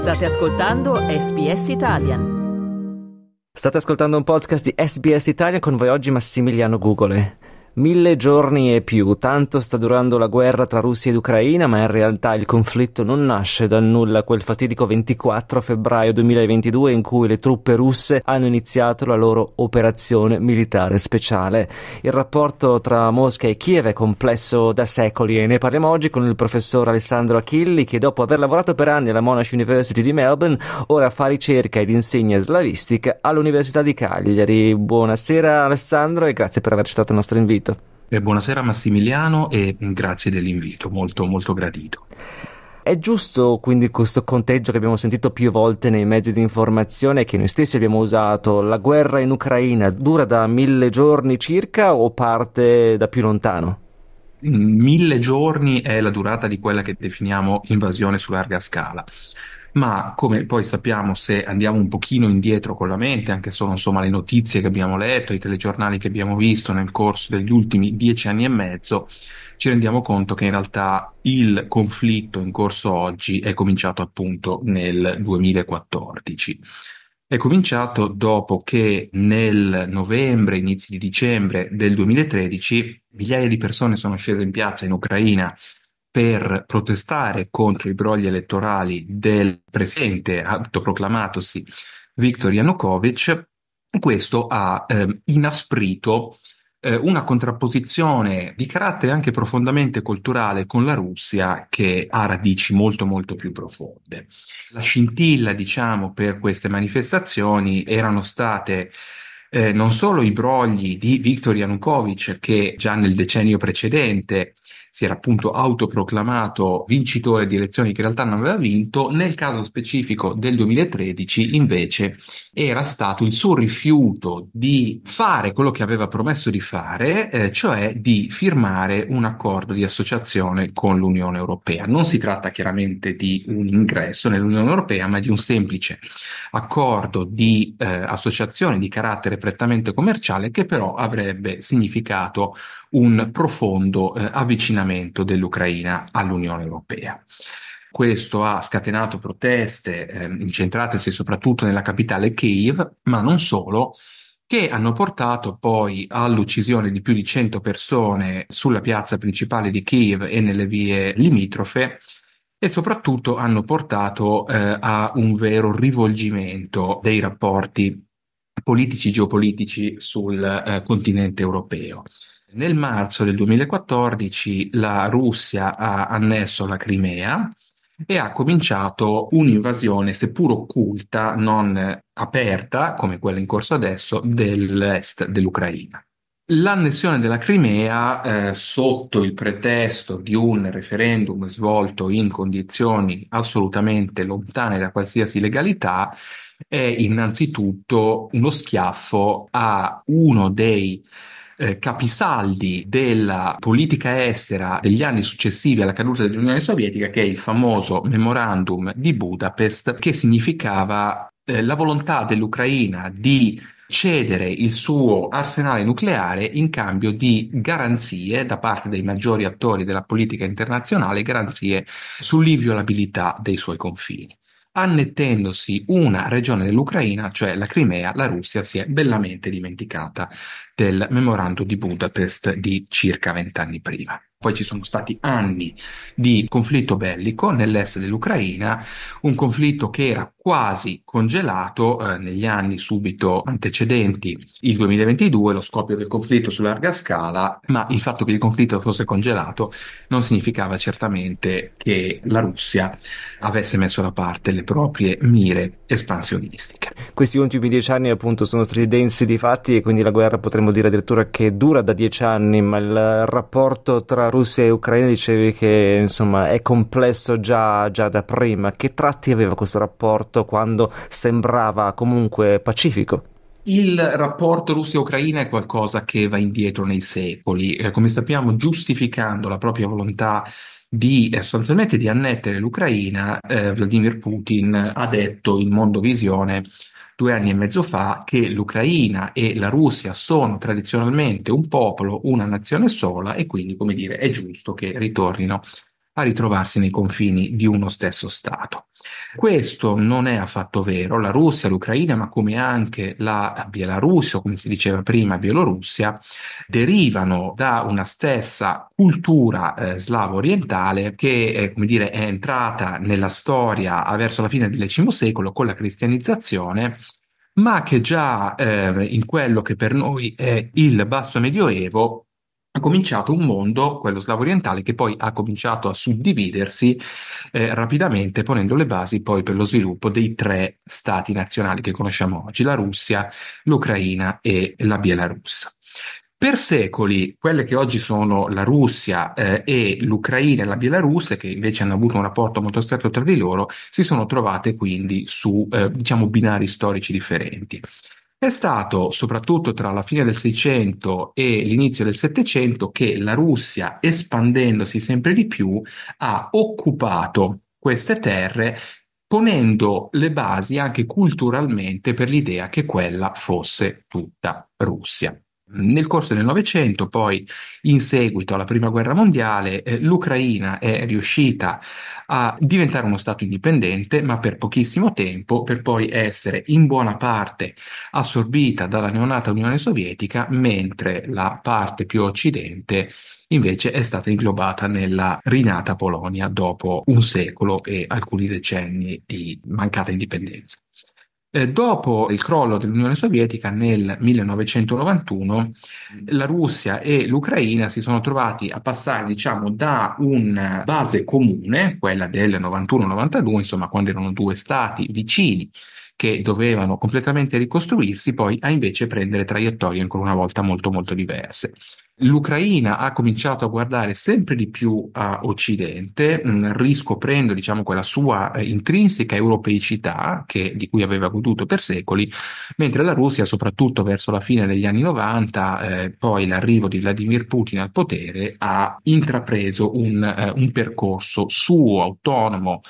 State ascoltando SBS Italian. State ascoltando un podcast di SBS Italian con voi oggi Massimiliano Gugole. Mille giorni e più, tanto sta durando la guerra tra Russia ed Ucraina, ma in realtà il conflitto non nasce dal nulla quel fatidico 24 febbraio 2022 in cui le truppe russe hanno iniziato la loro operazione militare speciale. Il rapporto tra Mosca e Kiev è complesso da secoli e ne parliamo oggi con il professor Alessandro Achilli che dopo aver lavorato per anni alla Monash University di Melbourne ora fa ricerca ed insegna slavistica all'Università di Cagliari. Buonasera Alessandro e grazie per aver accettato il nostro invito servito. E eh, buonasera Massimiliano e grazie dell'invito, molto molto gradito. È giusto quindi questo conteggio che abbiamo sentito più volte nei mezzi di informazione che noi stessi abbiamo usato? La guerra in Ucraina dura da mille giorni circa o parte da più lontano? Mille giorni è la durata di quella che definiamo invasione su larga scala ma come poi sappiamo se andiamo un pochino indietro con la mente, anche solo insomma, le notizie che abbiamo letto, i telegiornali che abbiamo visto nel corso degli ultimi dieci anni e mezzo, ci rendiamo conto che in realtà il conflitto in corso oggi è cominciato appunto nel 2014. È cominciato dopo che nel novembre, inizi di dicembre del 2013, migliaia di persone sono scese in piazza in Ucraina per protestare contro i brogli elettorali del presidente autoproclamatosi Viktor Yanukovych, questo ha eh, inasprito eh, una contrapposizione di carattere anche profondamente culturale con la Russia che ha radici molto molto più profonde. La scintilla, diciamo, per queste manifestazioni erano state eh, non solo i brogli di Viktor Yanukovych, che già nel decennio precedente si era appunto autoproclamato vincitore di elezioni che in realtà non aveva vinto, nel caso specifico del 2013 invece era stato il suo rifiuto di fare quello che aveva promesso di fare, eh, cioè di firmare un accordo di associazione con l'Unione Europea. Non si tratta chiaramente di un ingresso nell'Unione Europea, ma di un semplice accordo di eh, associazione di carattere prettamente commerciale che però avrebbe significato un profondo eh, avvicinamento dell'Ucraina all'Unione Europea. Questo ha scatenato proteste eh, incentratesi soprattutto nella capitale Kiev, ma non solo, che hanno portato poi all'uccisione di più di 100 persone sulla piazza principale di Kiev e nelle vie limitrofe e soprattutto hanno portato eh, a un vero rivolgimento dei rapporti politici geopolitici sul eh, continente europeo. Nel marzo del 2014 la Russia ha annesso la Crimea e ha cominciato un'invasione, seppur occulta, non aperta come quella in corso adesso, dell'est dell'Ucraina. L'annessione della Crimea, eh, sotto il pretesto di un referendum svolto in condizioni assolutamente lontane da qualsiasi legalità, è innanzitutto uno schiaffo a uno dei eh, capisaldi della politica estera degli anni successivi alla caduta dell'Unione Sovietica, che è il famoso memorandum di Budapest, che significava eh, la volontà dell'Ucraina di cedere il suo arsenale nucleare in cambio di garanzie da parte dei maggiori attori della politica internazionale, garanzie sull'inviolabilità dei suoi confini. Annettendosi una regione dell'Ucraina, cioè la Crimea, la Russia si è bellamente dimenticata del memorandum di Budapest di circa vent'anni prima. Poi ci sono stati anni di conflitto bellico nell'est dell'Ucraina, un conflitto che era quasi congelato eh, negli anni subito antecedenti il 2022, lo scoppio del conflitto su larga scala, ma il fatto che il conflitto fosse congelato non significava certamente che la Russia avesse messo da parte le proprie mire espansionistiche. Questi ultimi dieci anni appunto sono stati densi di fatti e quindi la guerra potremmo dire addirittura che dura da dieci anni, ma il rapporto tra Russia e Ucraina dicevi che insomma è complesso già, già da prima. Che tratti aveva questo rapporto quando sembrava comunque pacifico? Il rapporto Russia-Ucraina è qualcosa che va indietro nei secoli, eh, come sappiamo, giustificando la propria volontà di eh, sostanzialmente di annettere l'Ucraina, eh, Vladimir Putin ha detto in Mondovisione due anni e mezzo fa che l'Ucraina e la Russia sono tradizionalmente un popolo, una nazione sola e quindi, come dire, è giusto che ritornino a ritrovarsi nei confini di uno stesso Stato. Questo non è affatto vero. La Russia, l'Ucraina, ma come anche la Bielorussia, o come si diceva prima Bielorussia, derivano da una stessa cultura eh, slavo orientale che eh, come dire, è entrata nella storia eh, verso la fine del X secolo con la cristianizzazione ma che già eh, in quello che per noi è il basso medioevo ha cominciato un mondo, quello slavo orientale, che poi ha cominciato a suddividersi eh, rapidamente, ponendo le basi poi per lo sviluppo dei tre stati nazionali che conosciamo oggi, la Russia, l'Ucraina e la Bielorussia. Per secoli, quelle che oggi sono la Russia eh, e l'Ucraina e la Bielorussia, che invece hanno avuto un rapporto molto stretto tra di loro, si sono trovate quindi su eh, diciamo, binari storici differenti. È stato soprattutto tra la fine del Seicento e l'inizio del Settecento che la Russia, espandendosi sempre di più, ha occupato queste terre ponendo le basi anche culturalmente per l'idea che quella fosse tutta Russia. Nel corso del Novecento, poi, in seguito alla Prima Guerra Mondiale, eh, l'Ucraina è riuscita a diventare uno Stato indipendente, ma per pochissimo tempo, per poi essere in buona parte assorbita dalla neonata Unione Sovietica, mentre la parte più occidente invece è stata inglobata nella rinata Polonia dopo un secolo e alcuni decenni di mancata indipendenza. Eh, dopo il crollo dell'Unione Sovietica nel 1991, la Russia e l'Ucraina si sono trovati a passare, diciamo, da una base comune, quella del 91-92, insomma, quando erano due stati vicini che dovevano completamente ricostruirsi, poi a invece prendere traiettorie ancora una volta molto molto diverse. L'Ucraina ha cominciato a guardare sempre di più a Occidente, mm, riscoprendo diciamo, quella sua eh, intrinseca europeicità che, di cui aveva goduto per secoli, mentre la Russia, soprattutto verso la fine degli anni 90, eh, poi l'arrivo di Vladimir Putin al potere, ha intrapreso un, eh, un percorso suo, autonomo,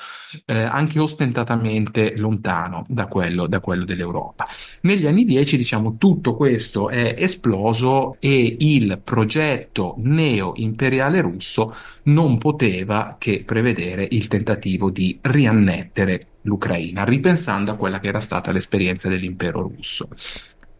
eh, anche ostentatamente lontano da quello, da quello dell'Europa. Negli anni 10, diciamo, tutto questo è esploso e il progetto neo-imperiale russo non poteva che prevedere il tentativo di riannettere l'Ucraina, ripensando a quella che era stata l'esperienza dell'impero russo.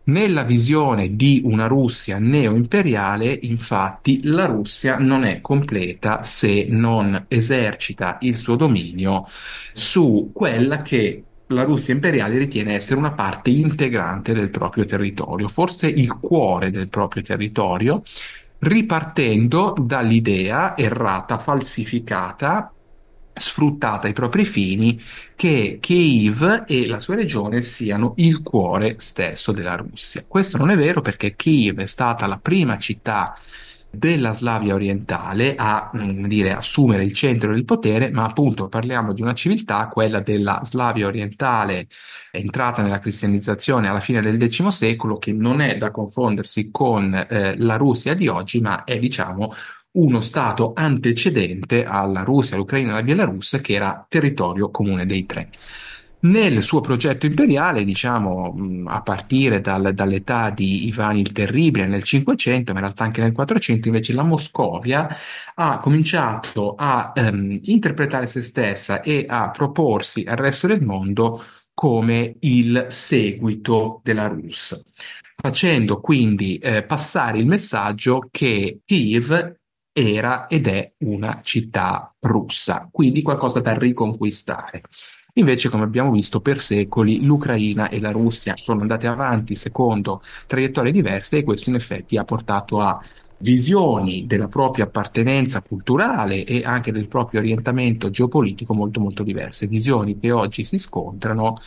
Nella visione di una Russia neo-imperiale, infatti, la Russia non è completa se non esercita il suo dominio su quella che la Russia imperiale ritiene essere una parte integrante del proprio territorio, forse il cuore del proprio territorio, ripartendo dall'idea errata, falsificata, sfruttata ai propri fini, che Kiev e la sua regione siano il cuore stesso della Russia. Questo non è vero perché Kiev è stata la prima città della Slavia orientale a mm, dire, assumere il centro del potere, ma appunto parliamo di una civiltà, quella della Slavia orientale, entrata nella cristianizzazione alla fine del X secolo, che non è da confondersi con eh, la Russia di oggi, ma è diciamo uno stato antecedente alla Russia, all'Ucraina e alla Bielorussia, che era territorio comune dei tre. Nel suo progetto imperiale, diciamo a partire dal, dall'età di Ivan il Terribile nel 500, ma in realtà anche nel 400, invece la Moscovia ha cominciato a ehm, interpretare se stessa e a proporsi al resto del mondo come il seguito della Rus, facendo quindi eh, passare il messaggio che Kiev era ed è una città russa, quindi qualcosa da riconquistare. Invece, come abbiamo visto, per secoli l'Ucraina e la Russia sono andate avanti secondo traiettorie diverse e questo in effetti ha portato a visioni della propria appartenenza culturale e anche del proprio orientamento geopolitico molto molto diverse, visioni che oggi si scontrano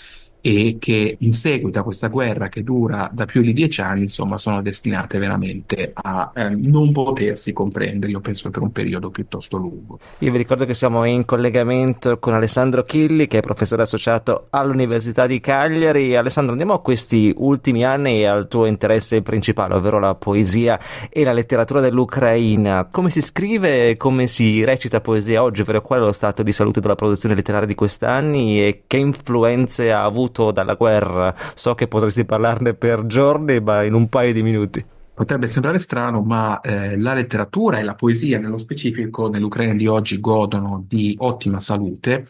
e che in seguito a questa guerra che dura da più di dieci anni, insomma, sono destinate veramente a eh, non potersi comprendere, io penso per un periodo piuttosto lungo. Io vi ricordo che siamo in collegamento con Alessandro Chilli, che è professore associato all'Università di Cagliari. Alessandro, andiamo a questi ultimi anni e al tuo interesse principale, ovvero la poesia e la letteratura dell'Ucraina. Come si scrive e come si recita poesia oggi, ovvero qual è lo stato di salute della produzione letteraria di quest'anni e che influenze ha avuto caduto dalla guerra. So che potresti parlarne per giorni, ma in un paio di minuti. Potrebbe sembrare strano, ma eh, la letteratura e la poesia, nello specifico, nell'Ucraina di oggi godono di ottima salute.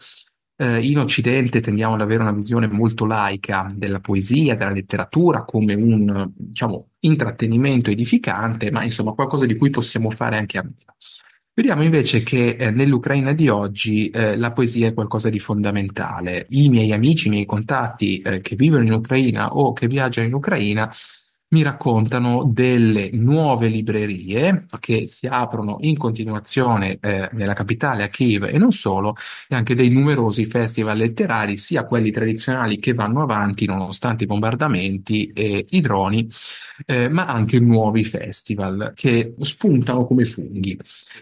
Eh, in Occidente tendiamo ad avere una visione molto laica della poesia, della letteratura, come un diciamo, intrattenimento edificante, ma insomma qualcosa di cui possiamo fare anche a meno. Vediamo invece che eh, nell'Ucraina di oggi eh, la poesia è qualcosa di fondamentale. I miei amici, i miei contatti eh, che vivono in Ucraina o che viaggiano in Ucraina mi raccontano delle nuove librerie che si aprono in continuazione eh, nella capitale a Kiev e non solo, e anche dei numerosi festival letterari, sia quelli tradizionali che vanno avanti nonostante i bombardamenti e i droni, eh, ma anche nuovi festival che spuntano come funghi.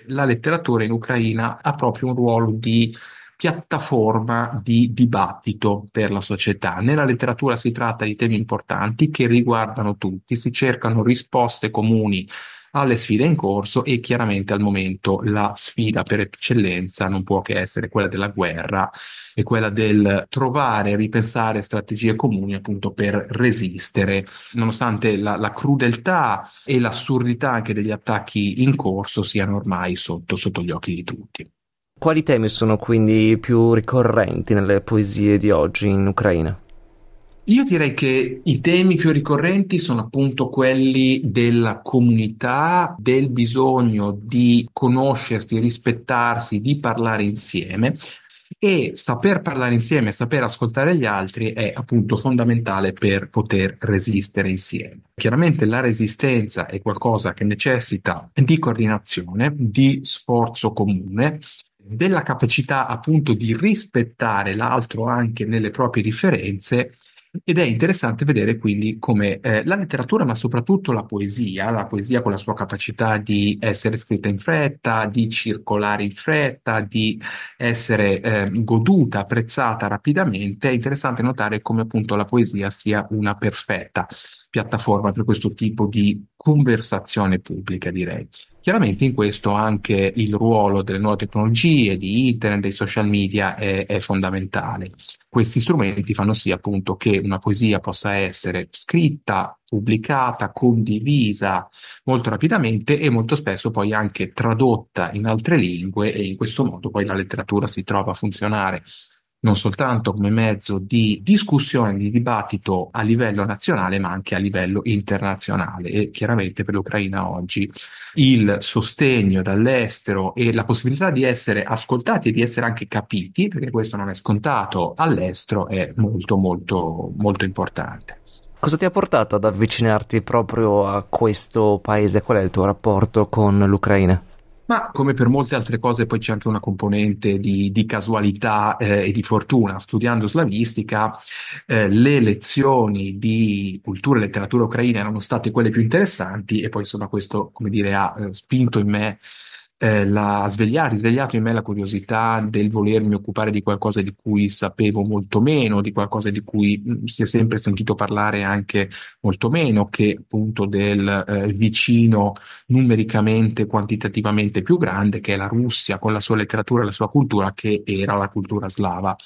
La letteratura in Ucraina ha proprio un ruolo di piattaforma di dibattito per la società. Nella letteratura si tratta di temi importanti che riguardano tutti, si cercano risposte comuni alle sfide in corso e chiaramente al momento la sfida per eccellenza non può che essere quella della guerra e quella del trovare, ripensare strategie comuni appunto per resistere, nonostante la, la crudeltà e l'assurdità anche degli attacchi in corso siano ormai sotto, sotto gli occhi di tutti. Quali temi sono quindi più ricorrenti nelle poesie di oggi in Ucraina? Io direi che i temi più ricorrenti sono appunto quelli della comunità, del bisogno di conoscersi, rispettarsi, di parlare insieme e saper parlare insieme, saper ascoltare gli altri è appunto fondamentale per poter resistere insieme. Chiaramente la resistenza è qualcosa che necessita di coordinazione, di sforzo comune della capacità appunto di rispettare l'altro anche nelle proprie differenze ed è interessante vedere quindi come eh, la letteratura, ma soprattutto la poesia, la poesia con la sua capacità di essere scritta in fretta, di circolare in fretta, di essere eh, goduta, apprezzata rapidamente, è interessante notare come appunto la poesia sia una perfetta piattaforma per questo tipo di conversazione pubblica, direi. Chiaramente in questo anche il ruolo delle nuove tecnologie, di internet, dei social media è, è, fondamentale. Questi strumenti fanno sì appunto che una poesia possa essere scritta, pubblicata, condivisa molto rapidamente e molto spesso poi anche tradotta in altre lingue e in questo modo poi la letteratura si trova a funzionare non soltanto come mezzo di discussione, di dibattito a livello nazionale, ma anche a livello internazionale. E chiaramente per l'Ucraina oggi il sostegno dall'estero e la possibilità di essere ascoltati e di essere anche capiti, perché questo non è scontato all'estero, è molto molto molto importante. Cosa ti ha portato ad avvicinarti proprio a questo paese? Qual è il tuo rapporto con l'Ucraina? Ma come per molte altre cose poi c'è anche una componente di, di casualità eh, e di fortuna. Studiando slavistica, eh, le lezioni di cultura e letteratura ucraina erano state quelle più interessanti e poi insomma questo, come dire, ha eh, spinto in me eh, la sveglia ha risvegliato in me la curiosità del volermi occupare di qualcosa di cui sapevo molto meno, di qualcosa di cui mh, mm, si è sempre sentito parlare anche molto meno, che appunto del eh, vicino numericamente, quantitativamente più grande, che è la Russia, con la sua letteratura e la sua cultura, che era la cultura slava.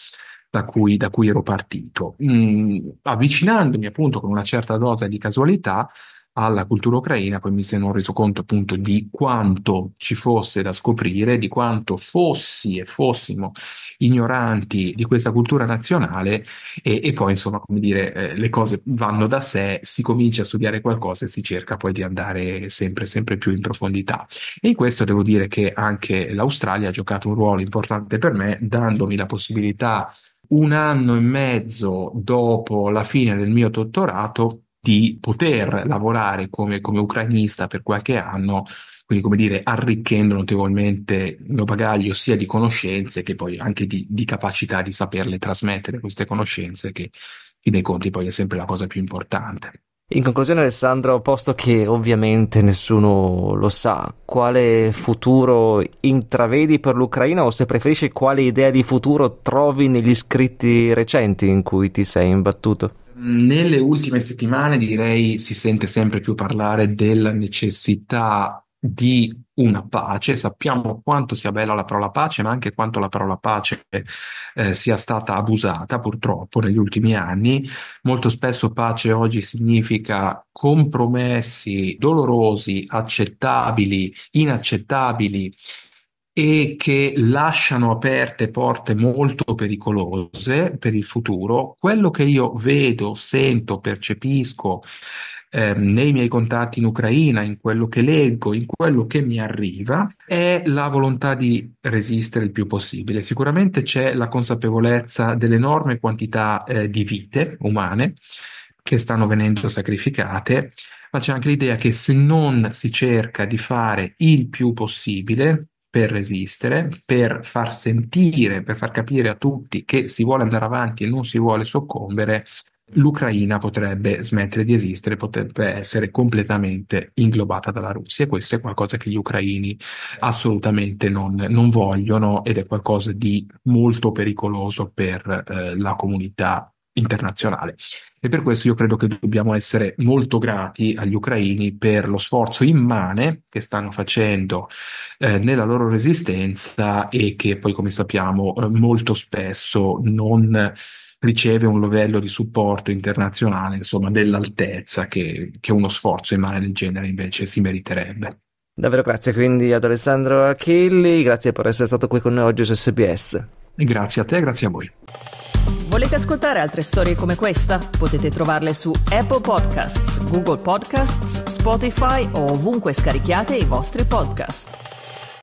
Da cui, da cui ero partito. Mm, avvicinandomi appunto con una certa dose di casualità, alla cultura ucraina, poi mi sono reso conto appunto di quanto ci fosse da scoprire, di quanto fossi e fossimo ignoranti di questa cultura nazionale e, e poi insomma come dire eh, le cose vanno da sé, si comincia a studiare qualcosa e si cerca poi di andare sempre sempre più in profondità e in questo devo dire che anche l'Australia ha giocato un ruolo importante per me dandomi la possibilità un anno e mezzo dopo la fine del mio dottorato di poter lavorare come, come ucranista per qualche anno, quindi come dire arricchendo notevolmente il mio bagaglio sia di conoscenze che poi anche di, di capacità di saperle trasmettere queste conoscenze che, in dei conti poi è sempre la cosa più importante. In conclusione Alessandro, posto che ovviamente nessuno lo sa, quale futuro intravedi per l'Ucraina o se preferisci quale idea di futuro trovi negli scritti recenti in cui ti sei imbattuto? Nelle ultime settimane direi si sente sempre più parlare della necessità di una pace, sappiamo quanto sia bella la parola pace, ma anche quanto la parola pace eh, sia stata abusata purtroppo negli ultimi anni. Molto spesso pace oggi significa compromessi dolorosi, accettabili, inaccettabili e che lasciano aperte porte molto pericolose per il futuro. Quello che io vedo, sento, percepisco Ehm, nei miei contatti in Ucraina, in quello che leggo, in quello che mi arriva, è la volontà di resistere il più possibile. Sicuramente c'è la consapevolezza dell'enorme quantità eh, di vite umane che stanno venendo sacrificate, ma c'è anche l'idea che se non si cerca di fare il più possibile, per resistere, per far sentire, per far capire a tutti che si vuole andare avanti e non si vuole soccombere, l'Ucraina potrebbe smettere di esistere, potrebbe essere completamente inglobata dalla Russia e questo è qualcosa che gli ucraini assolutamente non, non vogliono ed è qualcosa di molto pericoloso per eh, la comunità internazionale. E per questo io credo che dobbiamo essere molto grati agli ucraini per lo sforzo immane che stanno facendo eh, nella loro resistenza e che poi, come sappiamo, eh, molto spesso non riceve un livello di supporto internazionale, insomma, dell'altezza che, che uno sforzo in mare del genere invece si meriterebbe. Davvero grazie quindi ad Alessandro Achilli, grazie per essere stato qui con noi oggi su SBS. grazie a te, grazie a voi. Volete ascoltare altre storie come questa? Potete trovarle su Apple Podcasts, Google Podcasts, Spotify o ovunque scarichiate i vostri podcast.